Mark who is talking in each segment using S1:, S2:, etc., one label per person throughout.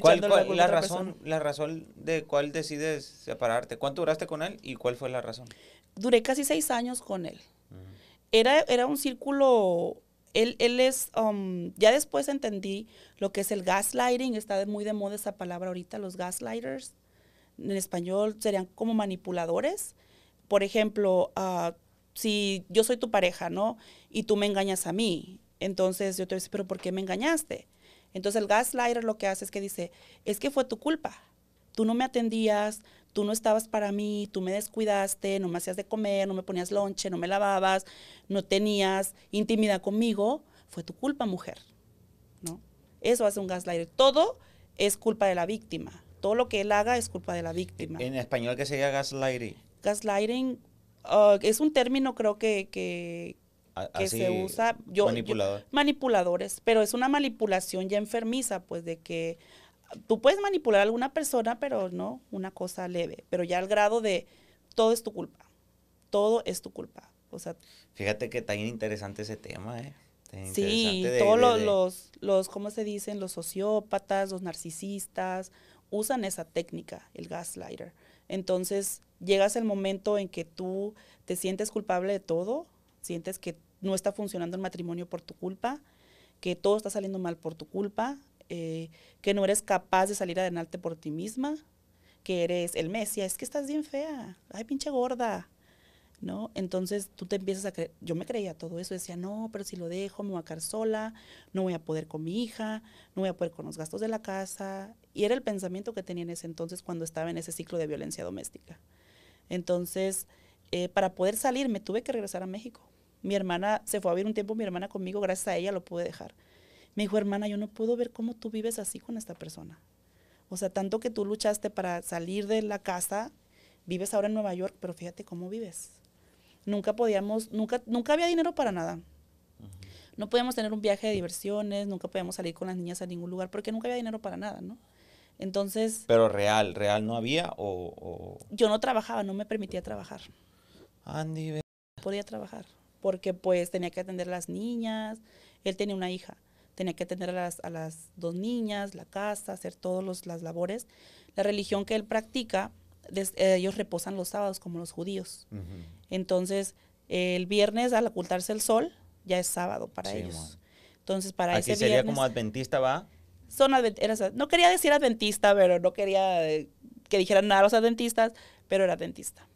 S1: ¿Cuál, cuál la, razón,
S2: la razón de cuál decides separarte? ¿Cuánto duraste con él y cuál fue la razón?
S1: Duré casi seis años con él. era, era un círculo él, es, um, ya después entendí lo que es el gaslighting, está muy de moda esa palabra ahorita, los gaslighters, en español serían como manipuladores. Por ejemplo, ah, si yo soy tu pareja, ¿no? Y tú me engañas a mí, entonces yo te voy a decir, pero ¿por qué me engañaste? Entonces el gaslighter lo que hace es que dice, es que fue tu culpa, tú no me atendías, tú no estabas para mí, tú me descuidaste, no me hacías de comer, no me ponías lonche, no me lavabas, no tenías intimidad conmigo, fue tu culpa, mujer. ¿No? Eso hace un gaslighter. Todo es culpa de la víctima. Todo lo que él haga es culpa de la víctima. En español, ¿qué sería gaslighting? Gaslighting ah, es un término, creo que, que se usa. Yo, manipuladores, pero es una manipulación ya enfermiza, pues de que tú puedes manipular a alguna persona, pero no una cosa leve, pero ya al grado de todo es tu culpa, todo es tu culpa. O sea,
S2: fíjate que tan interesante ese tema, ¿eh?
S1: sí, todos los, los, ¿cómo se dicen? Los sociópatas, los narcisistas, usan esa técnica, el gaslighter. Entonces, llegas el momento en que tú te sientes culpable de todo, sientes que no está funcionando el matrimonio por tu culpa, que todo está saliendo mal por tu culpa, eh, que no eres capaz de salir adelante por ti misma, que eres el Mesías, es que estás bien fea, ay pinche gorda, ¿no? Entonces tú te empiezas a creer, yo me creía todo eso, decía, no, pero si lo dejo me voy a quedar sola, no voy a poder con mi hija, no voy a poder con los gastos de la casa, y era el pensamiento que tenía en ese entonces cuando estaba en ese ciclo de violencia doméstica. Entonces, eh, para poder salir me tuve que regresar a México mi hermana se fue a vivir un tiempo, mi hermana conmigo, gracias a ella lo pude dejar. Me dijo, hermana, yo no puedo ver cómo tú vives así con esta persona. O sea, tanto que tú luchaste para salir de la casa, vives ahora en Nueva York, pero fíjate cómo vives. Nunca podíamos, nunca, nunca había dinero para nada. No podíamos tener un viaje de diversiones, nunca podíamos salir con las niñas a ningún lugar, porque nunca había dinero para nada, ¿no? Entonces...
S2: Pero real, real no había o...
S1: Yo no trabajaba, no me permitía trabajar. Andy. Podía trabajar porque pues tenía que atender a las niñas, él tenía una hija, tenía que atender a las, dos niñas, la casa, hacer todas las labores. La religión que él practica, eh, ellos reposan los sábados como los judíos. Entonces, el viernes al ocultarse el sol, ya es sábado para ellos. Entonces, para Aquí sería como
S2: adventista, ¿va?
S1: Son no quería decir adventista, pero no quería eh, que dijeran nada a los adventistas, pero era adventista.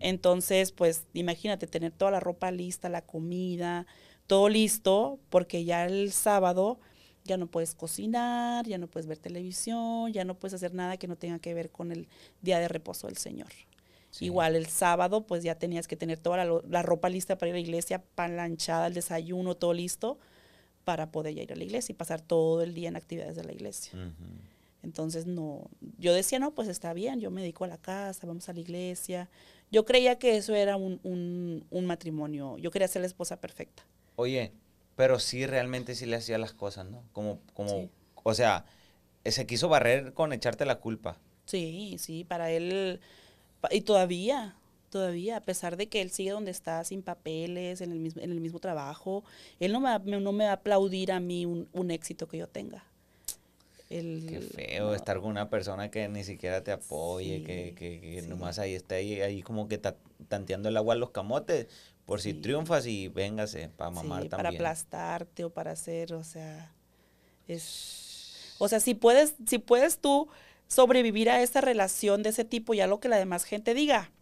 S1: Entonces, pues imagínate tener toda la ropa lista, la comida, todo listo, porque ya el sábado ya no puedes cocinar, ya no puedes ver televisión, ya no puedes hacer nada que no tenga que ver con el día de reposo del Señor. Igual el sábado, pues ya tenías que tener toda la, ropa lista para ir a la iglesia, lanchada, el desayuno, todo listo, para poder ya ir a la iglesia y pasar todo el día en actividades de la iglesia. Entonces, no, yo decía, no, pues está bien, yo me dedico a la casa, vamos a la iglesia. Yo creía que eso era un, matrimonio, yo quería ser la esposa perfecta.
S2: Oye, pero sí, realmente sí le hacía las cosas, ¿no? Como, como, o sea, se quiso barrer con echarte la culpa.
S1: Sí, sí, para él, y todavía, todavía, a pesar de que él sigue donde está, sin papeles, en el mismo, en el mismo trabajo, él no me, va, me va a aplaudir a mí un éxito que yo tenga. El, Qué
S2: feo estar con una persona que ni siquiera te apoye, que, nomás ahí está ahí, como que está tanteando el agua a los camotes, por si triunfas y véngase para mamar también. Para
S1: aplastarte o para hacer, o sea, es... O sea, si puedes, si puedes tú sobrevivir a esa relación de ese tipo, ya lo que la demás gente diga,